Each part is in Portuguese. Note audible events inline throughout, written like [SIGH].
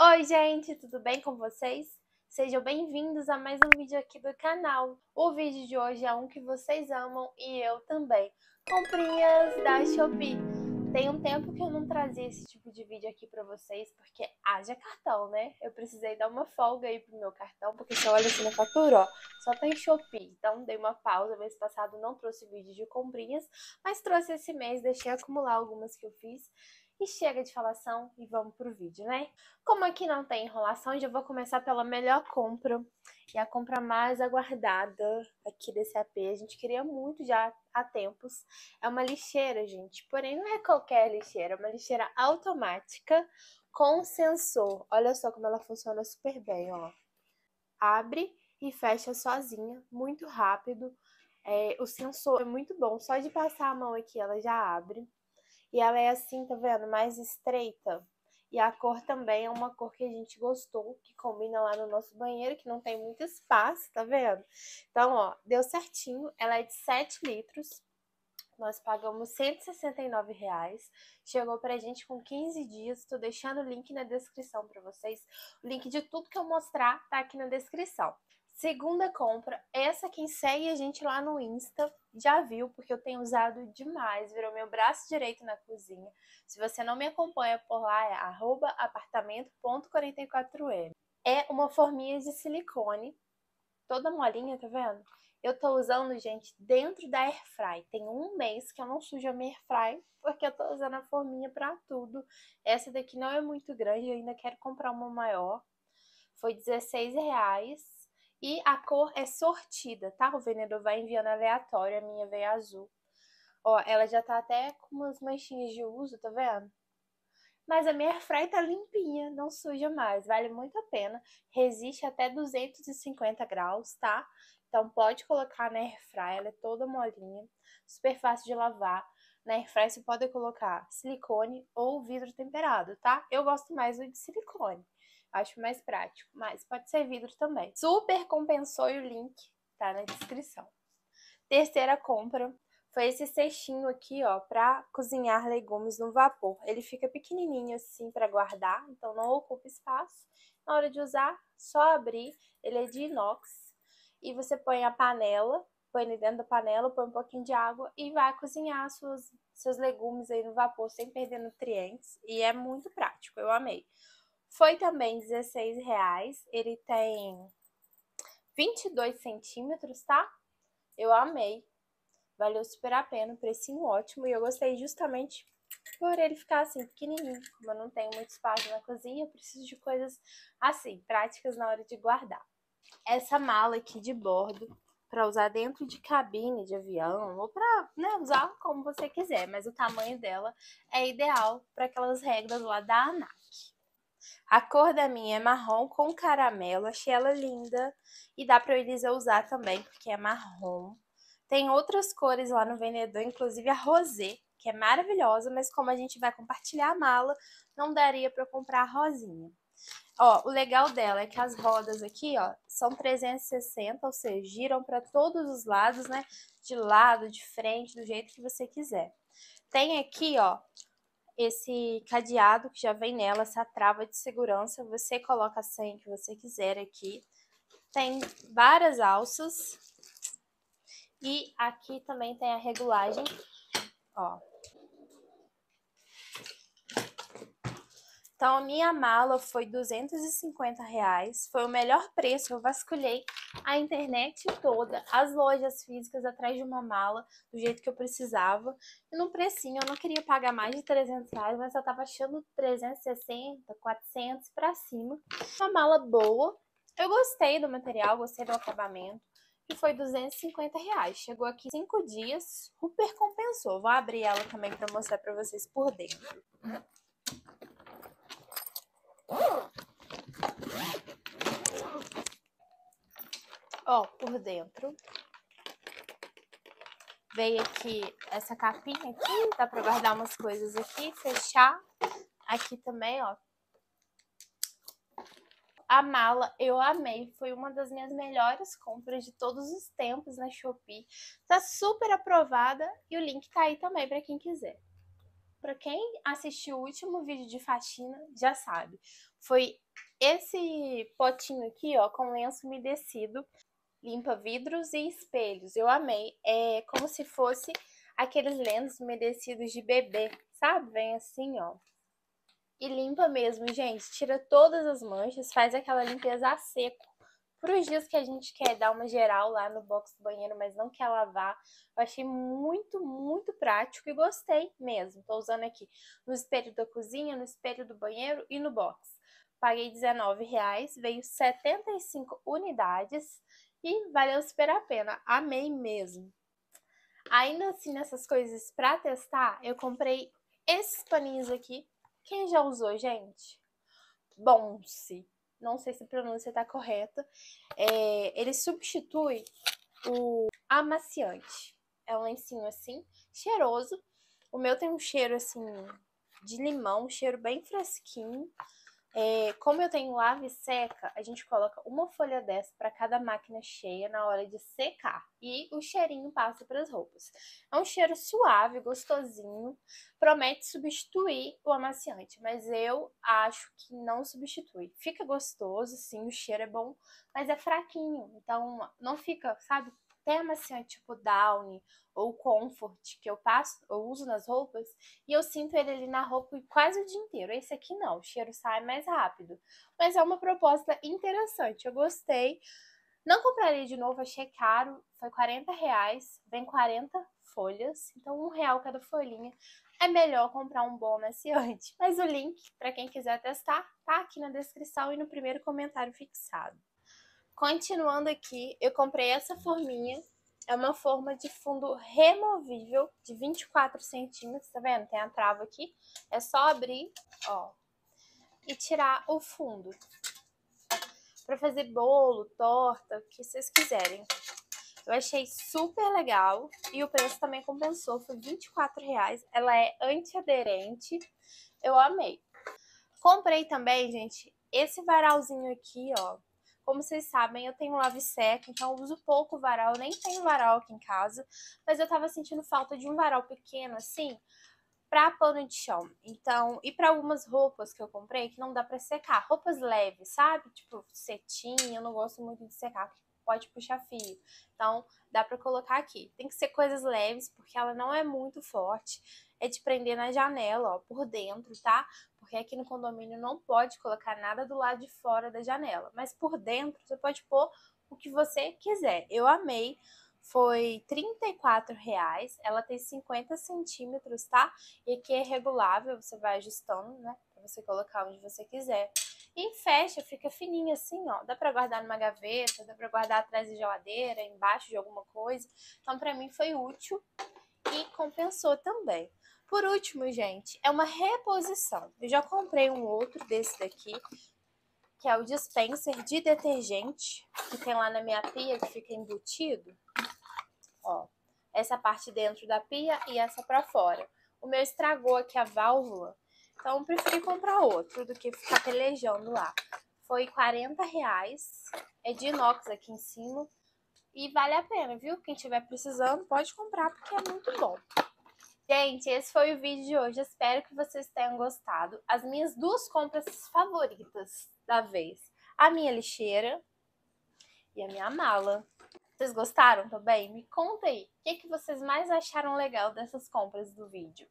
Oi, gente, tudo bem com vocês? Sejam bem-vindos a mais um vídeo aqui do canal. O vídeo de hoje é um que vocês amam e eu também. Comprinhas da Shopee. Tem um tempo que eu não trazia esse tipo de vídeo aqui pra vocês, porque haja cartão, né? Eu precisei dar uma folga aí pro meu cartão, porque se eu olho assim na fatura, ó, só tem Shopee. Então dei uma pausa, mês passado não trouxe vídeo de comprinhas, mas trouxe esse mês, deixei acumular algumas que eu fiz. E chega de falação e vamos pro vídeo, né? Como aqui não tem enrolação, já vou começar pela melhor compra. E a compra mais aguardada aqui desse AP. A gente queria muito já há tempos. É uma lixeira, gente. Porém, não é qualquer lixeira. É uma lixeira automática com sensor. Olha só como ela funciona super bem, ó. Abre e fecha sozinha, muito rápido. É, o sensor é muito bom. Só de passar a mão aqui, ela já abre. E ela é assim, tá vendo? Mais estreita. E a cor também é uma cor que a gente gostou, que combina lá no nosso banheiro, que não tem muito espaço, tá vendo? Então, ó, deu certinho. Ela é de 7 litros. Nós pagamos 169 reais. Chegou pra gente com 15 dias. Tô deixando o link na descrição para vocês. O link de tudo que eu mostrar tá aqui na descrição. Segunda compra, essa quem segue a gente lá no Insta já viu, porque eu tenho usado demais, virou meu braço direito na cozinha. Se você não me acompanha por lá, é apartamento.44m. É uma forminha de silicone, toda molinha, tá vendo? Eu tô usando, gente, dentro da Airfry. Tem um mês que eu não sujo a minha Airfry, porque eu tô usando a forminha pra tudo. Essa daqui não é muito grande, eu ainda quero comprar uma maior. Foi 16 reais e a cor é sortida, tá? O vendedor vai enviando aleatório, a minha veio azul. Ó, ela já tá até com umas manchinhas de uso, tá vendo? Mas a minha airfry tá limpinha, não suja mais, vale muito a pena. Resiste até 250 graus, tá? Então pode colocar na airfry, ela é toda molinha, super fácil de lavar. Na airfry você pode colocar silicone ou vidro temperado, tá? Eu gosto mais do de silicone. Acho mais prático, mas pode ser vidro também. Super compensou e o link tá na descrição. Terceira compra foi esse cestinho aqui, ó, pra cozinhar legumes no vapor. Ele fica pequenininho assim para guardar, então não ocupa espaço. Na hora de usar, só abrir. Ele é de inox. E você põe a panela, põe dentro da panela, põe um pouquinho de água e vai cozinhar seus legumes aí no vapor sem perder nutrientes. E é muito prático, eu amei. Foi também 16 reais. Ele tem 22 centímetros, tá? Eu amei. Valeu super a pena, um precinho ótimo. E eu gostei justamente por ele ficar assim, pequenininho. eu não tenho muito espaço na cozinha, eu preciso de coisas assim, práticas na hora de guardar. Essa mala aqui de bordo, para usar dentro de cabine de avião, ou para né, usar como você quiser, mas o tamanho dela é ideal para aquelas regras lá da ANAC. A cor da minha é marrom com caramelo. Achei ela linda. E dá pra Elisa usar também, porque é marrom. Tem outras cores lá no vendedor, inclusive a rosé, que é maravilhosa, mas como a gente vai compartilhar a mala, não daria pra eu comprar a rosinha. Ó, o legal dela é que as rodas aqui, ó, são 360, ou seja, giram para todos os lados, né? De lado, de frente, do jeito que você quiser. Tem aqui, ó, esse cadeado que já vem nela, essa trava de segurança. Você coloca a senha que você quiser aqui. Tem várias alças. E aqui também tem a regulagem, ó, Então, a minha mala foi 250 reais, foi o melhor preço, eu vasculhei a internet toda, as lojas físicas atrás de uma mala, do jeito que eu precisava, e num precinho, eu não queria pagar mais de 300 reais, mas eu tava achando 360, 400 pra cima, uma mala boa, eu gostei do material, gostei do acabamento, e foi 250 reais. Chegou aqui cinco dias, super compensou. Vou abrir ela também para mostrar para vocês por dentro. Ó, por dentro. Veio aqui essa capinha aqui, dá pra guardar umas coisas aqui, fechar. Aqui também, ó. A mala eu amei, foi uma das minhas melhores compras de todos os tempos na Shopee. Tá super aprovada e o link tá aí também pra quem quiser. Para quem assistiu o último vídeo de faxina, já sabe. Foi esse potinho aqui, ó, com lenço umedecido, limpa vidros e espelhos. Eu amei. É como se fosse aqueles lenços umedecidos de bebê, sabe? Vem assim, ó. E limpa mesmo, gente. Tira todas as manchas, faz aquela limpeza a seco para os dias que a gente quer dar uma geral lá no box do banheiro, mas não quer lavar. Eu achei muito, muito prático e gostei mesmo. Estou usando aqui no espelho da cozinha, no espelho do banheiro e no box. Paguei R$19,00, veio 75 unidades e valeu super a pena. Amei mesmo. Ainda assim, nessas coisas para testar, eu comprei esses paninhos aqui. Quem já usou, gente? Bom-se! não sei se a pronúncia está correta, é, ele substitui o amaciante. É um lencinho assim, cheiroso. O meu tem um cheiro assim de limão, um cheiro bem fresquinho. É, como eu tenho lave seca, a gente coloca uma folha dessa para cada máquina cheia na hora de secar e o cheirinho passa para as roupas. É um cheiro suave, gostosinho, promete substituir o amaciante, mas eu acho que não substitui. Fica gostoso, sim, o cheiro é bom, mas é fraquinho, então não fica, sabe, temas assim, é tipo down ou comfort que eu passo, eu uso nas roupas e eu sinto ele ali na roupa quase o dia inteiro. Esse aqui não, o cheiro sai mais rápido. Mas é uma proposta interessante, eu gostei. Não compraria de novo, achei caro, foi 40 reais, vem 40 folhas, então um real cada folhinha. É melhor comprar um bom maciante. [LAUGHS] Mas o link, para quem quiser testar, tá aqui na descrição e no primeiro comentário fixado. Continuando aqui, eu comprei essa forminha. É uma forma de fundo removível de 24 centímetros, tá vendo? Tem a trava aqui. É só abrir, ó, e tirar o fundo. Pra fazer bolo, torta, o que vocês quiserem. Eu achei super legal e o preço também compensou, foi R$24,00. Ela é antiaderente, eu amei. Comprei também, gente, esse varalzinho aqui, ó, como vocês sabem, eu tenho lave seca, então eu uso pouco varal, eu nem tenho varal aqui em casa, mas eu tava sentindo falta de um varal pequeno assim para pano de chão. Então, e para algumas roupas que eu comprei que não dá para secar, roupas leves, sabe? Tipo cetim, eu não gosto muito de secar, pode puxar fio. Então, dá para colocar aqui. Tem que ser coisas leves, porque ela não é muito forte. É de prender na janela, ó, por dentro, tá? porque aqui no condomínio não pode colocar nada do lado de fora da janela, mas por dentro você pode pôr o que você quiser. Eu amei, foi R$ reais. ela tem 50 centímetros, tá? E aqui é regulável, você vai ajustando, né, pra você colocar onde você quiser. E fecha, fica fininho assim, ó. Dá pra guardar numa gaveta, dá pra guardar atrás de geladeira, embaixo de alguma coisa. Então, pra mim foi útil e compensou também. Por último, gente, é uma reposição. Eu já comprei um outro desse daqui, que é o dispenser de detergente, que tem lá na minha pia, que fica embutido. Ó, essa parte dentro da pia e essa pra fora. O meu estragou aqui a válvula, então eu preferi comprar outro do que ficar pelejando lá. Foi 40 reais, é de inox aqui em cima, e vale a pena, viu? Quem estiver precisando pode comprar, porque é muito bom. Gente, esse foi o vídeo de hoje. Espero que vocês tenham gostado. As minhas duas compras favoritas da vez. A minha lixeira e a minha mala. Vocês gostaram também? Me conta aí, o que, que vocês mais acharam legal dessas compras do vídeo?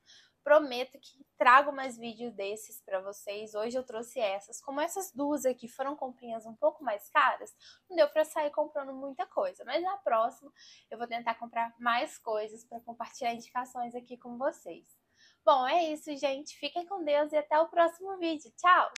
Prometo que trago mais vídeos desses para vocês. Hoje eu trouxe essas. Como essas duas aqui foram comprinhas um pouco mais caras, não deu para sair comprando muita coisa. Mas na próxima eu vou tentar comprar mais coisas para compartilhar indicações aqui com vocês. Bom, é isso, gente. Fiquem com Deus e até o próximo vídeo. Tchau!